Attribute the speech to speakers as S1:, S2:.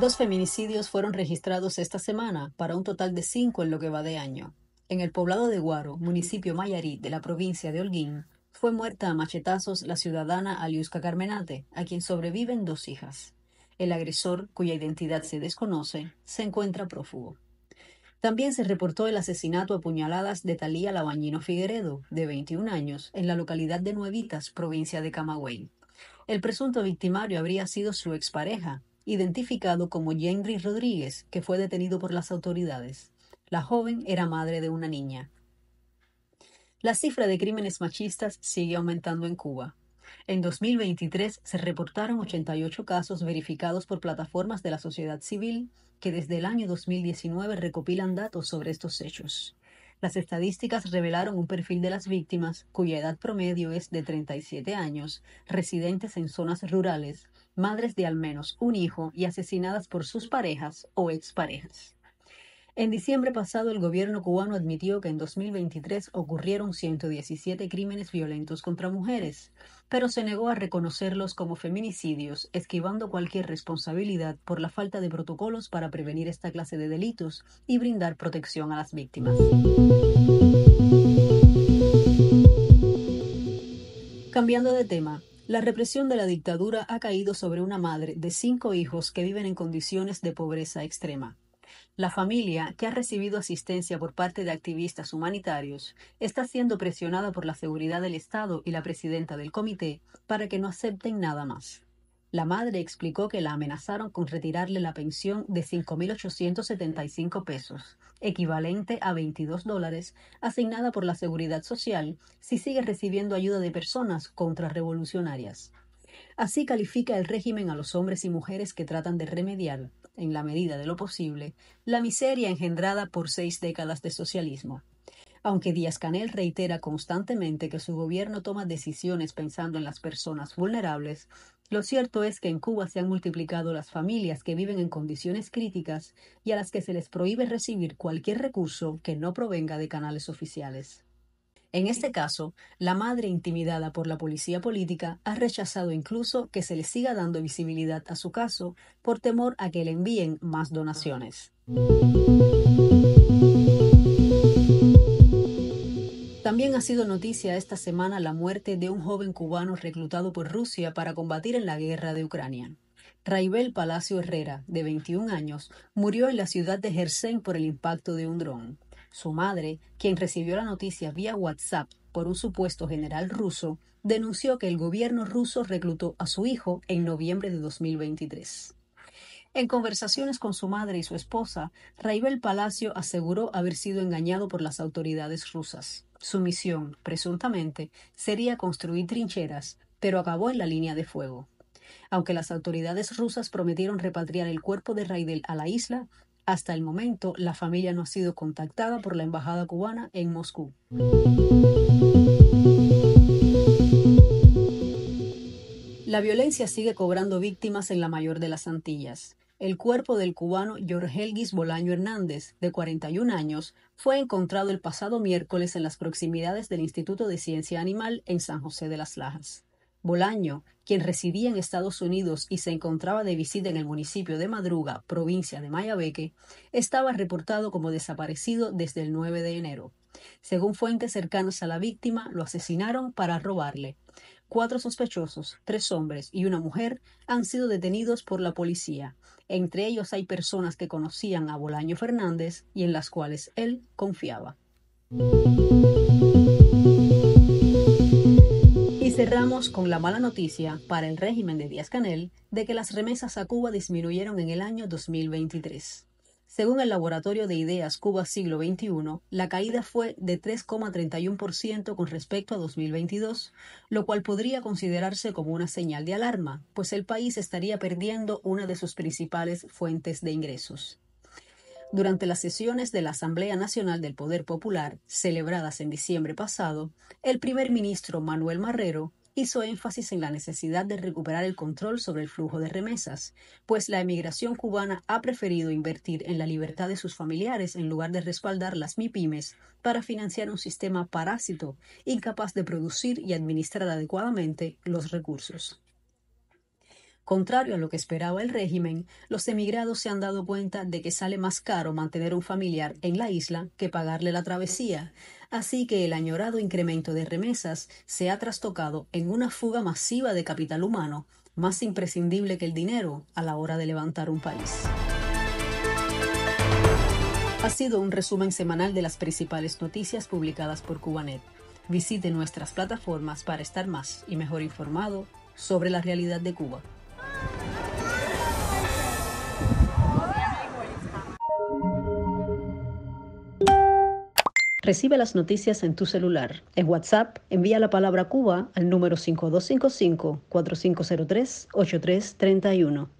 S1: Dos feminicidios fueron registrados esta semana, para un total de cinco en lo que va de año. En el poblado de Guaro, municipio Mayarí de la provincia de Holguín, fue muerta a machetazos la ciudadana Aliusca Carmenate, a quien sobreviven dos hijas. El agresor, cuya identidad se desconoce, se encuentra prófugo. También se reportó el asesinato a puñaladas de Talía Labañino Figueredo, de 21 años, en la localidad de Nuevitas, provincia de Camagüey. El presunto victimario habría sido su expareja, identificado como Yendry Rodríguez, que fue detenido por las autoridades. La joven era madre de una niña. La cifra de crímenes machistas sigue aumentando en Cuba. En 2023 se reportaron 88 casos verificados por plataformas de la sociedad civil que desde el año 2019 recopilan datos sobre estos hechos. Las estadísticas revelaron un perfil de las víctimas cuya edad promedio es de 37 años, residentes en zonas rurales, madres de al menos un hijo y asesinadas por sus parejas o exparejas. En diciembre pasado, el gobierno cubano admitió que en 2023 ocurrieron 117 crímenes violentos contra mujeres, pero se negó a reconocerlos como feminicidios, esquivando cualquier responsabilidad por la falta de protocolos para prevenir esta clase de delitos y brindar protección a las víctimas. Cambiando de tema, la represión de la dictadura ha caído sobre una madre de cinco hijos que viven en condiciones de pobreza extrema. La familia, que ha recibido asistencia por parte de activistas humanitarios, está siendo presionada por la seguridad del Estado y la presidenta del comité para que no acepten nada más. La madre explicó que la amenazaron con retirarle la pensión de 5.875 pesos, equivalente a 22 dólares, asignada por la Seguridad Social si sigue recibiendo ayuda de personas contrarrevolucionarias. Así califica el régimen a los hombres y mujeres que tratan de remediar, en la medida de lo posible, la miseria engendrada por seis décadas de socialismo. Aunque Díaz-Canel reitera constantemente que su gobierno toma decisiones pensando en las personas vulnerables, lo cierto es que en Cuba se han multiplicado las familias que viven en condiciones críticas y a las que se les prohíbe recibir cualquier recurso que no provenga de canales oficiales. En este caso, la madre intimidada por la policía política ha rechazado incluso que se le siga dando visibilidad a su caso por temor a que le envíen más donaciones. También ha sido noticia esta semana la muerte de un joven cubano reclutado por Rusia para combatir en la guerra de Ucrania. Raibel Palacio Herrera, de 21 años, murió en la ciudad de Jersén por el impacto de un dron. Su madre, quien recibió la noticia vía WhatsApp por un supuesto general ruso, denunció que el gobierno ruso reclutó a su hijo en noviembre de 2023. En conversaciones con su madre y su esposa, Raibel Palacio aseguró haber sido engañado por las autoridades rusas. Su misión, presuntamente, sería construir trincheras, pero acabó en la línea de fuego. Aunque las autoridades rusas prometieron repatriar el cuerpo de Raidel a la isla, hasta el momento la familia no ha sido contactada por la embajada cubana en Moscú. La violencia sigue cobrando víctimas en la mayor de las Antillas. El cuerpo del cubano Jorge Jorgelguis Bolaño Hernández, de 41 años, fue encontrado el pasado miércoles en las proximidades del Instituto de Ciencia Animal en San José de las Lajas. Bolaño, quien residía en Estados Unidos y se encontraba de visita en el municipio de Madruga, provincia de Mayabeque, estaba reportado como desaparecido desde el 9 de enero. Según fuentes cercanas a la víctima, lo asesinaron para robarle. Cuatro sospechosos, tres hombres y una mujer, han sido detenidos por la policía. Entre ellos hay personas que conocían a Bolaño Fernández y en las cuales él confiaba. Y cerramos con la mala noticia para el régimen de Díaz Canel de que las remesas a Cuba disminuyeron en el año 2023. Según el Laboratorio de Ideas Cuba Siglo XXI, la caída fue de 3,31% con respecto a 2022, lo cual podría considerarse como una señal de alarma, pues el país estaría perdiendo una de sus principales fuentes de ingresos. Durante las sesiones de la Asamblea Nacional del Poder Popular, celebradas en diciembre pasado, el primer ministro Manuel Marrero hizo énfasis en la necesidad de recuperar el control sobre el flujo de remesas, pues la emigración cubana ha preferido invertir en la libertad de sus familiares en lugar de respaldar las MIPIMES para financiar un sistema parásito incapaz de producir y administrar adecuadamente los recursos. Contrario a lo que esperaba el régimen, los emigrados se han dado cuenta de que sale más caro mantener un familiar en la isla que pagarle la travesía, Así que el añorado incremento de remesas se ha trastocado en una fuga masiva de capital humano, más imprescindible que el dinero a la hora de levantar un país. Ha sido un resumen semanal de las principales noticias publicadas por Cubanet. Visite nuestras plataformas para estar más y mejor informado sobre la realidad de Cuba. Recibe las noticias en tu celular. En WhatsApp, envía la palabra Cuba al número 5255-4503-8331.